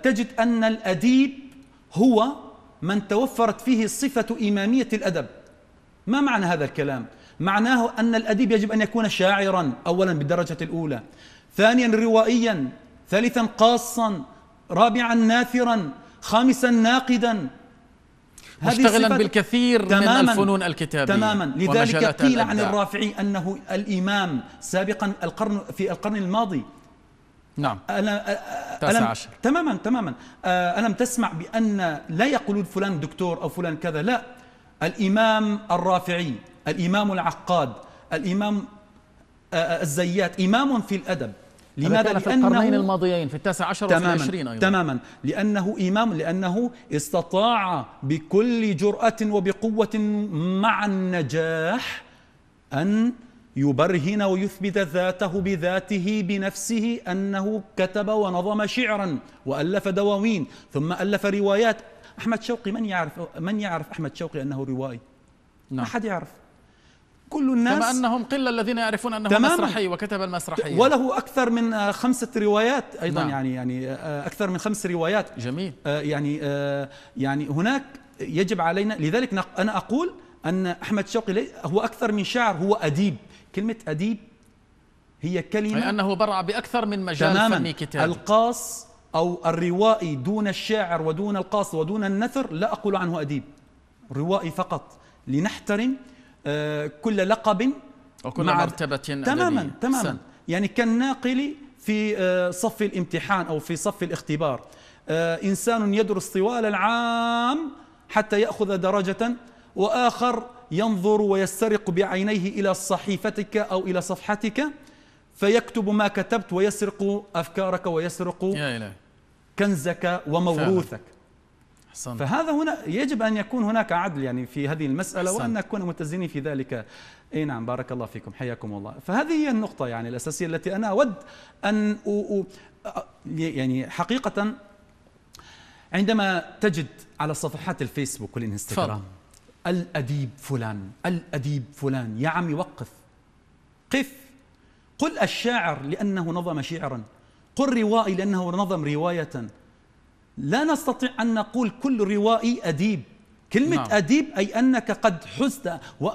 تجد أن الأديب هو من توفرت فيه صفة إمامية الأدب ما معنى هذا الكلام؟ معناه أن الأديب يجب أن يكون شاعرا أولا بالدرجة الأولى ثانيا روائيا ثالثا قاصا رابعا ناثرا خامسا ناقدا مشتغلا بالكثير تماماً من الفنون الكتابية تماما لذلك قيل عن الرافعي أنه الإمام سابقا القرن في القرن الماضي نعم أنا عشر تماما تماما ألم تسمع بأن لا يقولون فلان دكتور أو فلان كذا لا الإمام الرافعي الإمام العقاد الإمام الزيات إمام في الأدب لماذا؟ في القرنين الماضيين في التاسع عشر وفي العشرين أيضا تماما لأنه إمام لأنه استطاع بكل جرأة وبقوة مع النجاح أن يبرهن ويثبت ذاته بذاته بنفسه أنه كتب ونظم شعرا وألف دواوين ثم ألف روايات أحمد شوقي من يعرف من يعرف أحمد شوقي أنه روائي؟ نعم. أحد يعرف كل الناس كما أنهم قلة الذين يعرفون أنه تماما. مسرحي وكتب المسرحية وله أكثر من آه، خمسة روايات أيضا نعم. يعني يعني آه، أكثر من خمس روايات جميل آه، يعني يعني هناك يجب علينا لذلك أنا أقول أن أحمد شوقي هو أكثر من شاعر هو أديب كلمة أديب هي كلمة أي أنه برع بأكثر من مجال تماما فني كتابي القاص أو الروائي دون الشاعر ودون القاص ودون النثر لا أقول عنه أديب روائي فقط لنحترم آه، كل لقب وكل مرتبة تماما تماما سن. يعني كالناقل في آه، صف الامتحان أو في صف الاختبار آه، إنسان يدرس طوال العام حتى يأخذ درجة وآخر ينظر ويسترق بعينيه إلى صحيفتك أو إلى صفحتك فيكتب ما كتبت ويسرق أفكارك ويسرق يا إلهي. كنزك وموروثك حسن. فهذا هنا يجب أن يكون هناك عدل يعني في هذه المسألة حسن. وأن نكون متزنين في ذلك اي نعم بارك الله فيكم حياكم الله فهذه هي النقطة يعني الأساسية التي أنا أود أن أو أو يعني حقيقة عندما تجد على صفحات الفيسبوك والإنستغرام فضل. الأديب فلان الأديب فلان يا عمي وقف قف قل الشاعر لأنه نظم شعرا قل روائي لأنه نظم رواية لا نستطيع أن نقول كل روائي أديب كلمة نعم. أديب أي أنك قد حزت و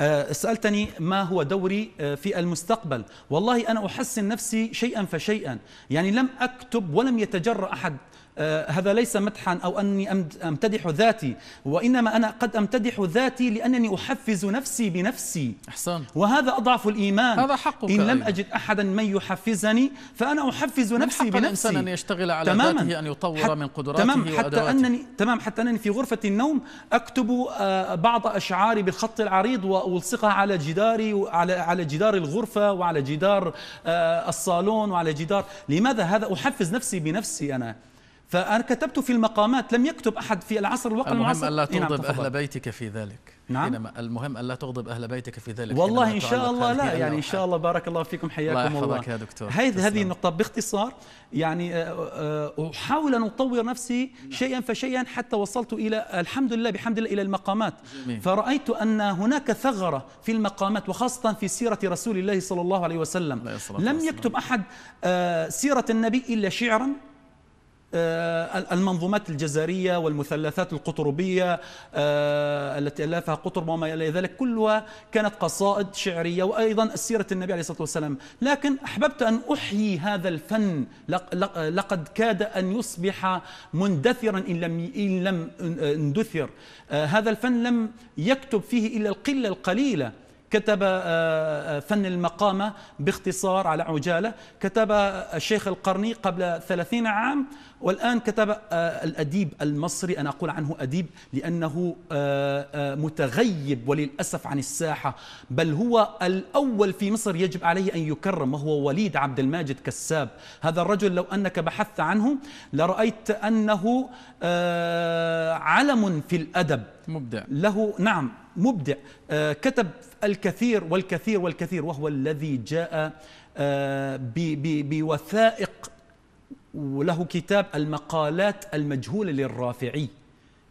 آه، سألتني ما هو دوري آه، في المستقبل والله أنا أحسن نفسي شيئا فشيئا يعني لم أكتب ولم يتجرأ أحد آه، هذا ليس مدحا أو أني أمتدح ذاتي وإنما أنا قد أمتدح ذاتي لأنني أحفز نفسي بنفسي أحسن. وهذا أضعف الإيمان هذا حقك إن لم أجد أحدا من يحفزني فأنا أحفز نفسي من حق بنفسي الإنسان أن يشتغل على تماما ذاته أن يطور من قدراته تمام حتى وأدواته. أنني تمام حتى أنني في غرفة النوم أكتب آه، بعض أشعاري بالخط العريض وألصقها على جداري وعلى على جدار الغرفة وعلى جدار آه، الصالون وعلى جدار لماذا هذا أحفز نفسي بنفسي أنا فأنا كتبت في المقامات لم يكتب أحد في العصر الوقت المهم المعصر المهم ألا نعم، تغضب أهل بيتك في ذلك نعم حينما المهم ألا تغضب أهل بيتك في ذلك والله إن شاء الله لا يعني إن شاء الله بارك الله فيكم حياكم الله يحفظك يا دكتور هذه هذه النقطة باختصار يعني آه، آه، أحاول أن أطور نفسي نعم. شيئا فشيئا حتى وصلت إلى الحمد لله بحمد الله إلى المقامات جميل. فرأيت أن هناك ثغرة في المقامات وخاصة في سيرة رسول الله صلى الله عليه وسلم لم يكتب أحد آه، سيرة النبي إلا شعرا آه، المنظومات الجزرية والمثلثات القطربية آه، التي ألفها قطرب وما إلى ذلك كلها كانت قصائد شعرية وأيضا سيرة النبي عليه الصلاة والسلام لكن أحببت أن أحيي هذا الفن لقد كاد أن يصبح مندثرا إن لم, إن لم اندثر آه، هذا الفن لم يكتب فيه إلا القلة القليلة كتب فن المقامة باختصار على عجالة كتب الشيخ القرني قبل ثلاثين عام والآن كتب آه، الأديب المصري أنا أقول عنه أديب لأنه آه، آه، متغيب وللأسف عن الساحة بل هو الأول في مصر يجب عليه أن يكرم وهو وليد عبد الماجد كساب هذا الرجل لو أنك بحثت عنه لرأيت أنه علم في الأدب مبدع له نعم مبدع كتب الكثير والكثير والكثير وهو الذي جاء بوثائق وله كتاب المقالات المجهولة للرافعي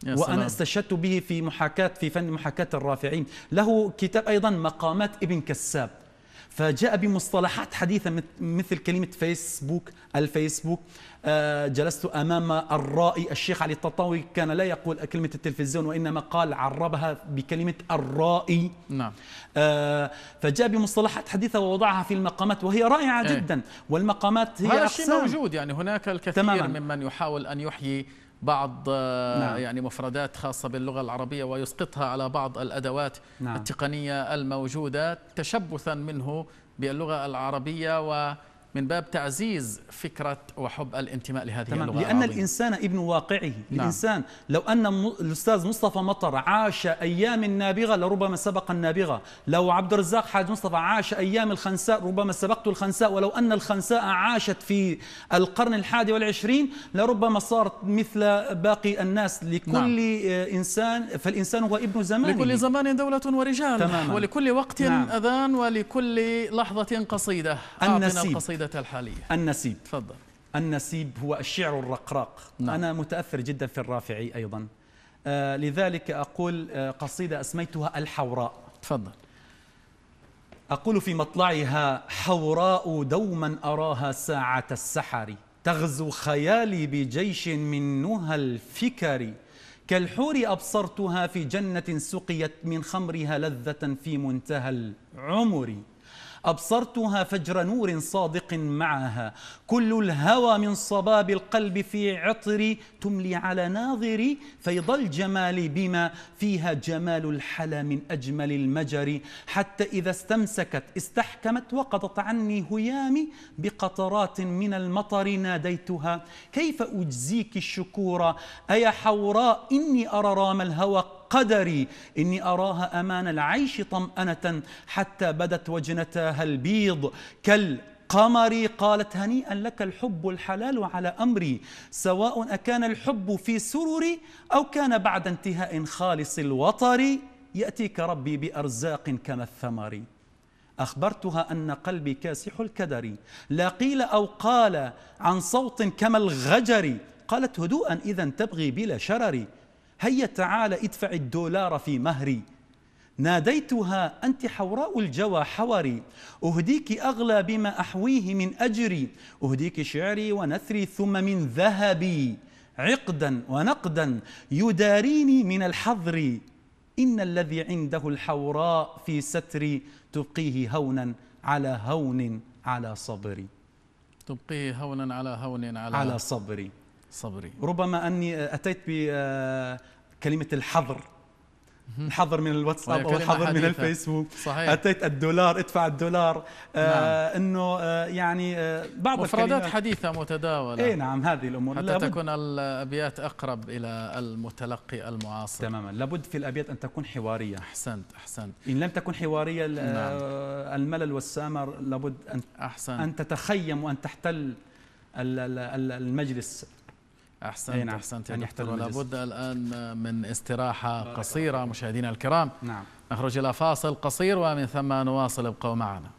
يا وأنا سلام. استشهدت به في محاكاة في فن محاكاة الرافعين له كتاب أيضا مقامات ابن كساب فجاء بمصطلحات حديثة مثل كلمة فيسبوك الفيسبوك آه، جلست أمام الرائي الشيخ علي الططاوي كان لا يقول كلمة التلفزيون وإنما قال عربها بكلمة الرائي نعم. آه، فجاء بمصطلحات حديثة ووضعها في المقامات وهي رائعة ايه. جدا والمقامات هي هذا الشيء موجود يعني هناك الكثير تماما. ممن يحاول أن يحيي بعض آه، نعم. يعني مفردات خاصة باللغة العربية ويسقطها على بعض الأدوات نعم. التقنية الموجودة تشبثا منه باللغة العربية و من باب تعزيز فكرة وحب الانتماء لهذه تمام. اللغة لأن العربية. الإنسان ابن واقعه نعم. الإنسان لو أن الأستاذ مصطفى مطر عاش أيام النابغة لربما سبق النابغة لو عبد الرزاق حاج مصطفى عاش أيام الخنساء ربما سبقت الخنساء ولو أن الخنساء عاشت في القرن الحادي والعشرين لربما صارت مثل باقي الناس نعم. لكل نعم. إنسان فالإنسان هو ابن زمانه لكل زمان دولة ورجال تماما. ولكل وقت نعم. أذان ولكل لحظة قصيدة النسيب. القصيدة الموجودة الحالية النسيب تفضل النسيب هو الشعر الرقراق نعم. أنا متأثر جدا في الرافعي أيضا آه لذلك أقول آه قصيدة أسميتها الحوراء تفضل أقول في مطلعها حوراء دوما أراها ساعة السحر تغزو خيالي بجيش من نهى الفكر كالحور أبصرتها في جنة سقيت من خمرها لذة في منتهى العمر أبصرتها فجر نور صادق معها كل الهوى من صباب القلب في عطري تملي على ناظري فيض الجمال بما فيها جمال الحلا من أجمل المجر حتى إذا استمسكت استحكمت وقضت عني هيامي بقطرات من المطر ناديتها كيف أجزيك الشكور أيا حوراء إني أرى رام الهوى قدري إني أراها أمان العيش طمأنة حتى بدت وجنتاها البيض كال قمري قالت هنيئا لك الحب الحلال على امري سواء اكان الحب في سرري او كان بعد انتهاء خالص الوطر ياتيك ربي بارزاق كما الثمر اخبرتها ان قلبي كاسح الكدر لا قيل او قال عن صوت كما الغجر قالت هدوءا اذا تبغي بلا شرر هيا تعال ادفع الدولار في مهري ناديتها أنت حوراء الجوى حوري أهديك أغلى بما أحويه من أجري أهديك شعري ونثري ثم من ذهبي عقدا ونقدا يداريني من الحظر إن الذي عنده الحوراء في ستري تبقيه هونا على هون على صبري تبقيه هونا على هون على, على صبري صبري ربما أني أتيت بكلمة آه، الحظر الحظر من الواتساب او الحظر من الفيسبوك صحيح. اتيت الدولار ادفع الدولار آه نعم. انه آه يعني آه بعض مفردات حديثه متداوله اي نعم هذه الامور حتى لابد تكون الابيات اقرب الى المتلقي المعاصر تماما لابد في الابيات ان تكون حواريه احسنت احسنت ان لم تكن حواريه آه، نعم. الملل والسامر لابد ان احسنت ان تتخيم وان تحتل المجلس أحسنت أحسنت إيه، نعم. يا يعني لابد الآن من استراحة قصيرة مشاهدينا الكرام نعم. نخرج إلى فاصل قصير ومن ثم نواصل ابقوا معنا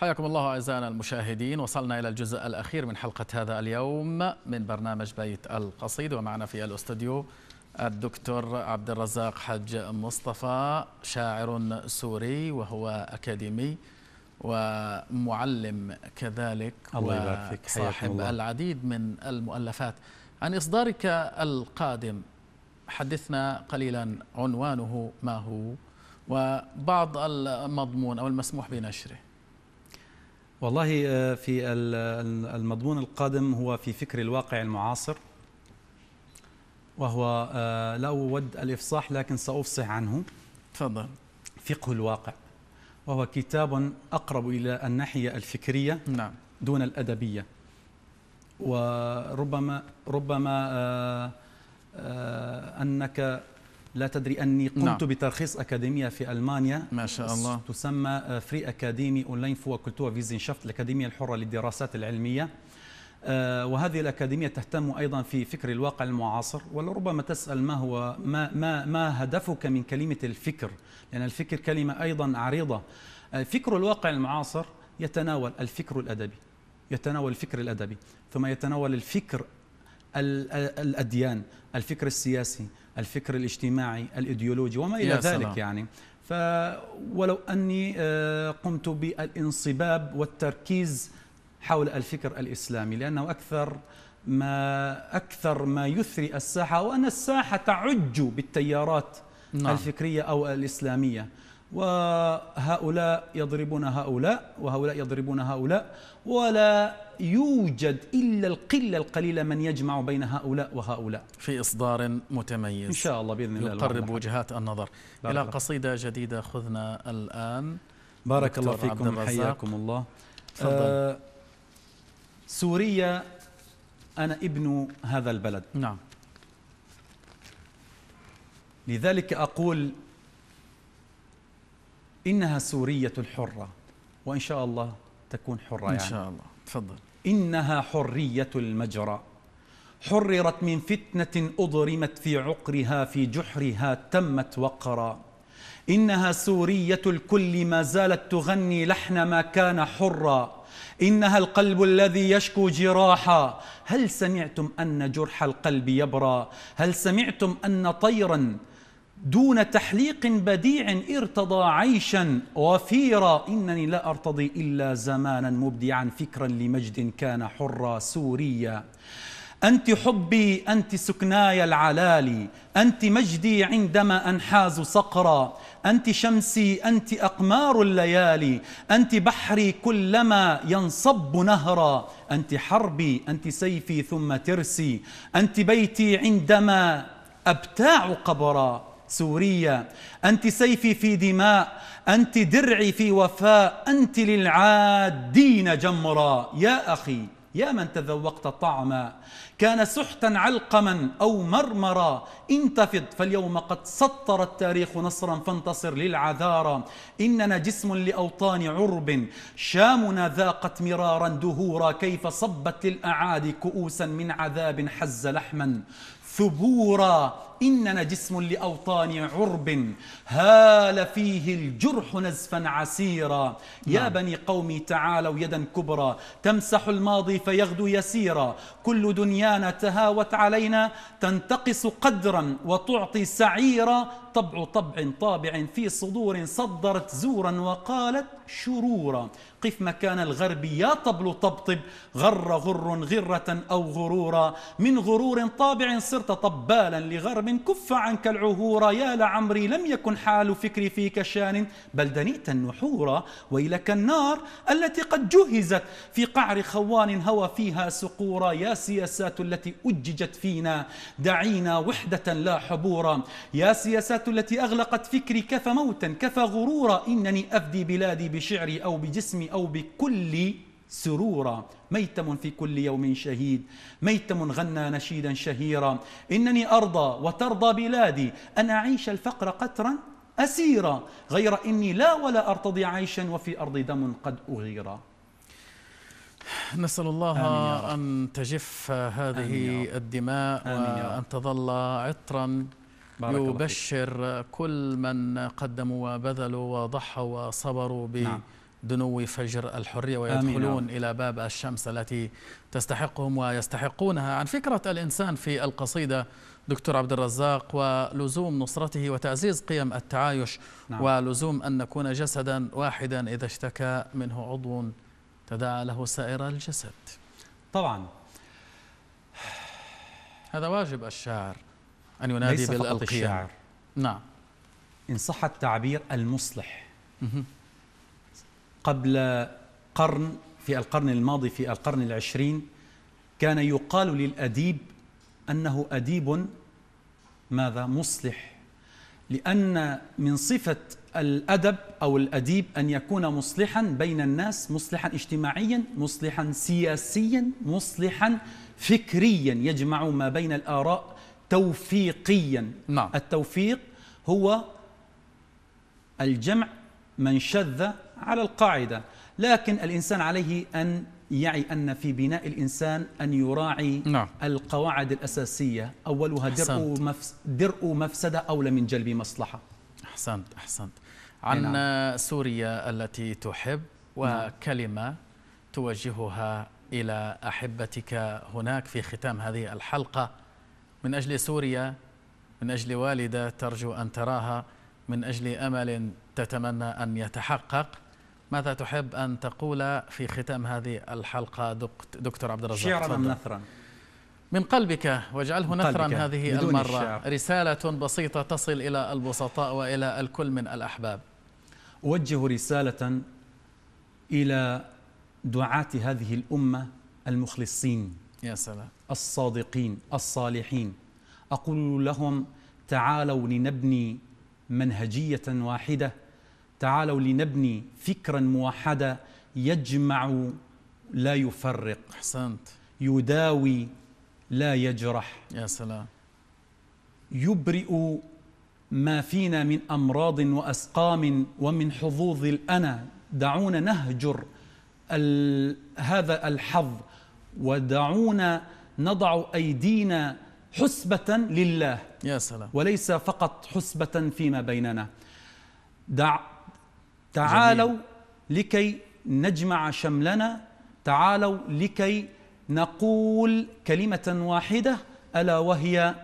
حياكم الله أعزائنا المشاهدين وصلنا إلى الجزء الأخير من حلقة هذا اليوم من برنامج بيت القصيد ومعنا في الاستوديو الدكتور عبد الرزاق حج مصطفى شاعر سوري وهو أكاديمي ومعلم كذلك الله يبارك فيك صاحب العديد من المؤلفات عن إصدارك القادم حدثنا قليلا عنوانه ما هو وبعض المضمون أو المسموح بنشره والله آه، في المضمون القادم هو في فكر الواقع المعاصر وهو آه، لا أود الإفصاح لكن سأفصح عنه تفضل فقه الواقع وهو كتاب أقرب إلى الناحية الفكرية نعم. دون الأدبية وربما ربما آه، أنك لا تدري أني نعم. قمت نعم. بترخيص أكاديمية في ألمانيا ما شاء الله تسمى فري أكاديمي أونلاين فو كولتور شافت الأكاديمية الحرة للدراسات العلمية وهذه الأكاديمية تهتم أيضا في فكر الواقع المعاصر ولربما تسأل ما هو ما, ما, ما هدفك من كلمة الفكر لأن الفكر كلمة أيضا عريضة آه, فكر الواقع المعاصر يتناول الفكر الأدبي يتناول الفكر الأدبي ثم يتناول الفكر الأديان الفكر السياسي الفكر الاجتماعي الإيديولوجي وما إلى ذلك سلام. يعني ولو أني آه، قمت بالانصباب والتركيز حول الفكر الإسلامي لأنه أكثر ما أكثر ما يثري الساحة وأن الساحة تعج بالتيارات نعم. الفكرية أو الإسلامية وهؤلاء يضربون هؤلاء وهؤلاء يضربون هؤلاء ولا يوجد إلا القلة القليلة من يجمع بين هؤلاء وهؤلاء في إصدار متميز إن شاء الله بإذن الله يقرب وجهات النظر إلى قصيدة جديدة خذنا الآن بارك الله فيكم حياكم الله آه سوريا أنا ابن هذا البلد نعم لذلك أقول إنها سورية الحرة وإن شاء الله تكون حرة يعني إن شاء الله تفضل إنها حرية المجرى حررت من فتنة أضرمت في عقرها في جحرها تمت وقرا إنها سورية الكل ما زالت تغني لحن ما كان حرا إنها القلب الذي يشكو جراحا هل سمعتم أن جرح القلب يبرى هل سمعتم أن طيرا دون تحليق بديع ارتضى عيشا وفيرا إنني لا أرتضي إلا زمانا مبدعا فكرا لمجد كان حرا سوريا أنت حبي أنت سكناي العلالي أنت مجدي عندما أنحاز صقرا أنت شمسي أنت أقمار الليالي أنت بحري كلما ينصب نهرا أنت حربي أنت سيفي ثم ترسي أنت بيتي عندما أبتاع قبرا سوريا أنت سيفي في دماء أنت درعي في وفاء أنت للعادين جمرا يا أخي يا من تذوقت طعما كان سحتا علقما أو مرمرا انتفض فاليوم قد سطر التاريخ نصرا فانتصر للعذارى إننا جسم لأوطان عرب شامنا ذاقت مرارا دهورا كيف صبت للأعادي كؤوسا من عذاب حز لحما ثبورا إننا جسم لأوطان عرب هال فيه الجرح نزفا عسيرا يا نعم. بني قومي تعالوا يدا كبرى تمسح الماضي فيغدو يسيرا كل دنيانا تهاوت علينا تنتقص قدرا وتعطي سعيرا طبع طبع طابع في صدور صدرت زورا وقالت شرورا قف مكان الغرب يا طبل طبطب غر غر غرة أو غرورا من غرور طابع صرت طبالا لغرب كف عنك العهور يا لعمري لم يكن حال فكري فيك شان بل دنيت النحورا ويلك النار التي قد جهزت في قعر خوان هوى فيها سقورا يا سياسات التي أججت فينا دعينا وحدة لا حبورا يا سياسات التي أغلقت فكري كفى موتا كفى غرورا إنني أفدي بلادي بشعري أو بجسمي أو بكل سرورا ميتم في كل يوم شهيد ميتم غنى نشيدا شهيرا إنني أرضى وترضى بلادي أن أعيش الفقر قترا أسيرا غير إني لا ولا أرتضي عيشا وفي أرض دم قد أغيرا نسأل الله أن تجف هذه الدماء وأن تظل عطرا يبشر كل من قدموا وبذلوا وضحوا وصبروا نعم. دنو فجر الحرية ويدخلون إلى باب الشمس التي تستحقهم ويستحقونها عن فكرة الإنسان في القصيدة دكتور عبد الرزاق ولزوم نصرته وتعزيز قيم التعايش نعم. ولزوم أن نكون جسدا واحدا إذا اشتكى منه عضو تداعى له سائر الجسد طبعا هذا واجب الشاعر أن ينادي بالألقية الشاعر نعم إن صح التعبير المصلح قبل قرن في القرن الماضي في القرن العشرين كان يقال للأديب أنه أديب ماذا مصلح لأن من صفة الأدب أو الأديب أن يكون مصلحا بين الناس مصلحا اجتماعيا مصلحا سياسيا مصلحا فكريا يجمع ما بين الآراء توفيقيا نعم. التوفيق هو الجمع من شذ على القاعدة لكن الإنسان عليه أن يعي أن في بناء الإنسان أن يراعي نعم. القواعد الأساسية أولها درء, مفس درء مفسدة أولى من جلب مصلحة أحسنت أحسنت عن نعم. سوريا التي تحب نعم. وكلمة نعم. توجهها إلى أحبتك هناك في ختام هذه الحلقة من أجل سوريا من أجل والدة ترجو أن تراها من أجل أمل تتمنى أن يتحقق ماذا تحب أن تقول في ختام هذه الحلقة دكتور عبد الرزاق شعرا نثرا من قلبك واجعله نثرا هذه المرة الشعر. رسالة بسيطة تصل إلى البسطاء وإلى الكل من الأحباب أوجه رسالة إلى دعاة هذه الأمة المخلصين يا سلام الصادقين الصالحين أقول لهم تعالوا لنبني منهجية واحدة تعالوا لنبني فكرا موحدا يجمع لا يفرق احسنت يداوي لا يجرح يا سلام يبرئ ما فينا من امراض واسقام ومن حظوظ الانا دعونا نهجر هذا الحظ ودعونا نضع ايدينا حسبه لله يا سلام وليس فقط حسبه فيما بيننا دع تعالوا جميل. لكي نجمع شملنا تعالوا لكي نقول كلمة واحدة ألا وهي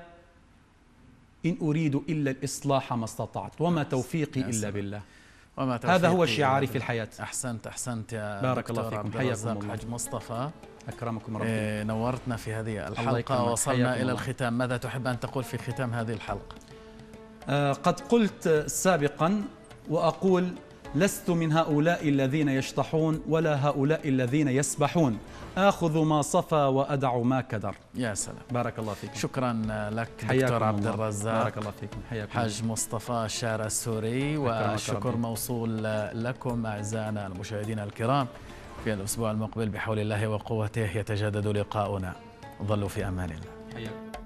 إن أريد إلا الإصلاح ما استطعت وما توفيقي إلا بالله وما توفيقي هذا هو شعاري في الحياة أحسنت أحسنت يا بارك الله فيكم حياكم الله حاج مصطفى أكرمكم إيه، ربي نورتنا في هذه الحلقة وصلنا إلى الله. الختام ماذا تحب أن تقول في ختام هذه الحلقة؟ آه، قد قلت سابقا وأقول لست من هؤلاء الذين يشطحون ولا هؤلاء الذين يسبحون آخذ ما صفى وأدع ما كدر يا سلام بارك الله فيك شكرا لك دكتور عبد الرزاق بارك الله فيكم حياكم حاج مصطفى شارع السوري والشكر موصول لكم أعزائنا المشاهدين الكرام في الأسبوع المقبل بحول الله وقوته يتجدد لقاؤنا ظلوا في أمان الله حياكم